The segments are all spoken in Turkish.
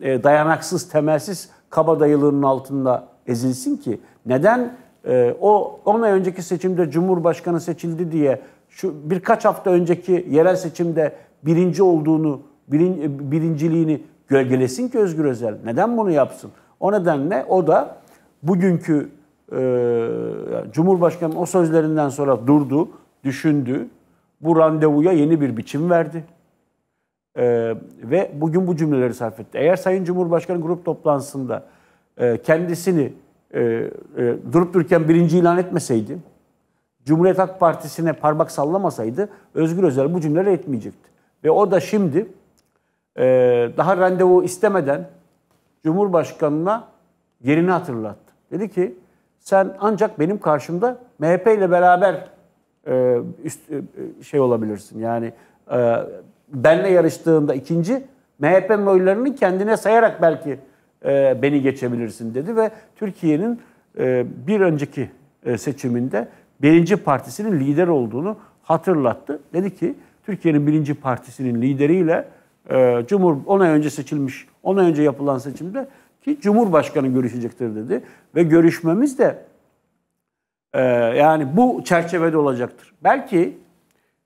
e, dayanaksız, temelsiz kabadayılığının altında ezilsin ki? Neden e, o 10 ay önceki seçimde Cumhurbaşkanı seçildi diye şu birkaç hafta önceki yerel seçimde birinci olduğunu, birin, e, birinciliğini gölgelesin ki Özgür Özel? Neden bunu yapsın? O nedenle o da bugünkü e, Cumhurbaşkanı o sözlerinden sonra durdu, düşündü. Bu randevuya yeni bir biçim verdi. Ee, ve bugün bu cümleleri sarf etti. Eğer Sayın Cumhurbaşkanı grup toplantısında e, kendisini e, e, durup dururken birinci ilan etmeseydi, Cumhuriyet Halk Partisi'ne parmak sallamasaydı Özgür Özel bu cümleleri etmeyecekti. Ve o da şimdi e, daha randevu istemeden Cumhurbaşkanı'na yerini hatırlattı. Dedi ki sen ancak benim karşımda MHP ile beraber e, üst, e, e şey olabilirsin yani e, benle yarıştığında ikinci MHP'nin oylarını kendine sayarak belki e, beni geçebilirsin dedi ve Türkiye'nin e, bir önceki e, seçiminde birinci partisinin lider olduğunu hatırlattı. Dedi ki Türkiye'nin birinci partisinin lideriyle e, Cumhur 10 ay önce seçilmiş, 10 ay önce yapılan seçimde ki Cumhurbaşkanı görüşecektir dedi. Ve görüşmemiz de e, yani bu çerçevede olacaktır. Belki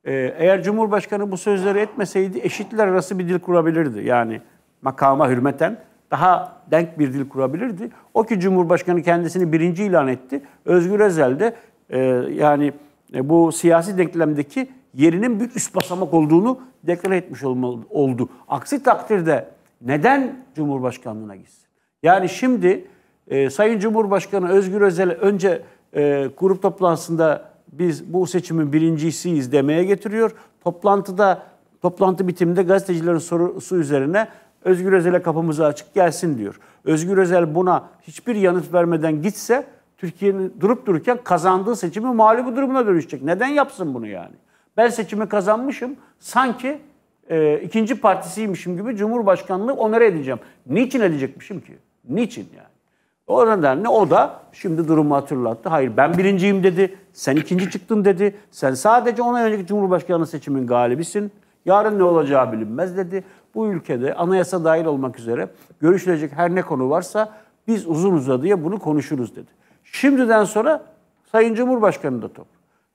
ee, eğer Cumhurbaşkanı bu sözleri etmeseydi eşitler arası bir dil kurabilirdi. Yani makama hürmeten daha denk bir dil kurabilirdi. O ki Cumhurbaşkanı kendisini birinci ilan etti. Özgür Özel de e, yani e, bu siyasi denklemdeki yerinin bir üst basamak olduğunu deklar etmiş oldu. Aksi takdirde neden Cumhurbaşkanlığına gitsin? Yani şimdi e, Sayın Cumhurbaşkanı Özgür Özel önce grup toplantısında biz bu seçimin birincisiyiz demeye getiriyor. Toplantıda toplantı bitiminde gazetecilerin sorusu üzerine Özgür Özel'e kapımızı açık gelsin diyor. Özgür Özel buna hiçbir yanıt vermeden gitse Türkiye'nin durup dururken kazandığı seçimi mağlubu durumuna dönüşecek. Neden yapsın bunu yani? Ben seçimi kazanmışım sanki e, ikinci partisiymişim gibi Cumhurbaşkanlığı onere edeceğim. Niçin edecekmişim ki? Niçin yani? O nedenle o da şimdi durumu hatırlattı. Hayır ben birinciyim dedi. Sen ikinci çıktın dedi. Sen sadece ona önceki Cumhurbaşkanı seçimin galibisin. Yarın ne olacağı bilinmez dedi. Bu ülkede anayasa dahil olmak üzere görüşülecek her ne konu varsa biz uzun uzadıya bunu konuşuruz dedi. Şimdiden sonra Sayın Cumhurbaşkanı da top.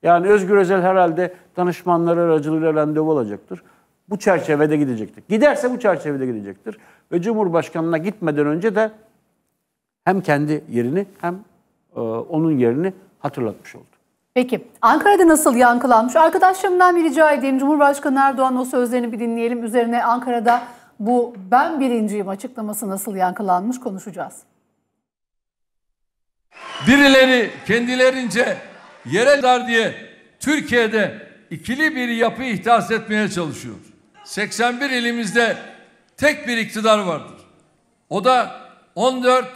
Yani Özgür Özel herhalde danışmanları aracılığıyla randevu olacaktır. Bu çerçevede gidecektir. Giderse bu çerçevede gidecektir. Ve Cumhurbaşkanına gitmeden önce de hem kendi yerini hem e, onun yerini hatırlatmış oldu. Peki Ankara'da nasıl yankılanmış? Arkadaşlarımdan bir rica edeyim. Cumhurbaşkanı Erdoğan o sözlerini bir dinleyelim. Üzerine Ankara'da bu ben birinciyim açıklaması nasıl yankılanmış konuşacağız. Birileri kendilerince yerel dar diye Türkiye'de ikili bir yapı ihdas etmeye çalışıyor. 81 ilimizde tek bir iktidar vardır. O da 14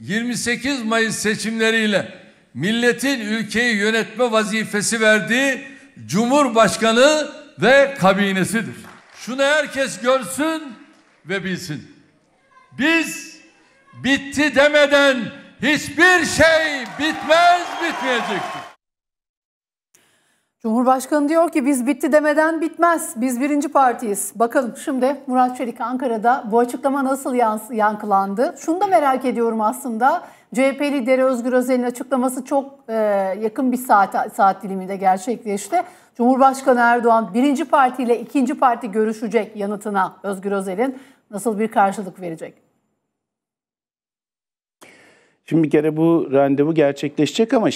28 Mayıs seçimleriyle milletin ülkeyi yönetme vazifesi verdiği Cumhurbaşkanı ve kabinesidir. Şunu herkes görsün ve bilsin. Biz bitti demeden hiçbir şey bitmez bitmeyecektir. Cumhurbaşkanı diyor ki biz bitti demeden bitmez. Biz birinci partiyiz. Bakalım şimdi Murat Çelik Ankara'da bu açıklama nasıl yankılandı? Şunu da merak ediyorum aslında. CHP lideri Özgür Özel'in açıklaması çok e, yakın bir saat, saat diliminde gerçekleşti. Cumhurbaşkanı Erdoğan birinci partiyle ikinci parti görüşecek yanıtına Özgür Özel'in nasıl bir karşılık verecek? Şimdi bir kere bu randevu gerçekleşecek ama